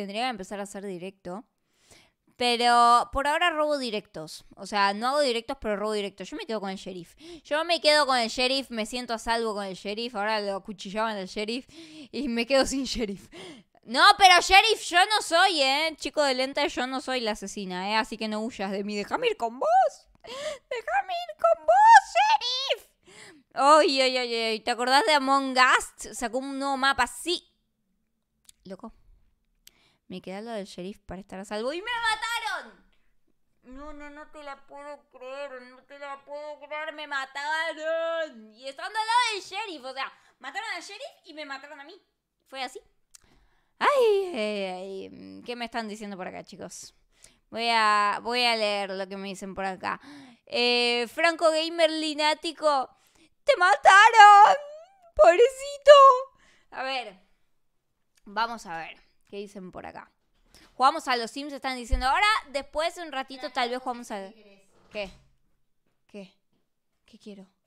tendría que empezar a hacer directo. Pero por ahora robo directos. O sea, no hago directos, pero robo directos. Yo me quedo con el sheriff. Yo me quedo con el sheriff, me siento a salvo con el sheriff. Ahora lo acuchillaban al sheriff y me quedo sin sheriff. No, pero sheriff, yo no soy, ¿eh? Chico de lenta, yo no soy la asesina, ¿eh? Así que no huyas de mí. Déjame ir con vos. Déjame ir con vos, sheriff. Oye, oye, oye. ¿Te acordás de Among Us? Sacó un nuevo mapa. Sí. Loco. Me quedé al del sheriff para estar a salvo y me mataron. No, no, no te la puedo creer, no te la puedo creer, me mataron. Y estando al lado del sheriff, o sea, mataron al sheriff y me mataron a mí. Fue así. Ay, ay, ay, ¿qué me están diciendo por acá, chicos? Voy a, voy a leer lo que me dicen por acá. Eh, Franco Gamer Linático, te mataron, pobrecito. A ver, vamos a ver. ¿Qué dicen por acá? Jugamos a los Sims, están diciendo. Ahora, después de un ratito, tal vez jugamos a. ¿Qué? ¿Qué? ¿Qué quiero?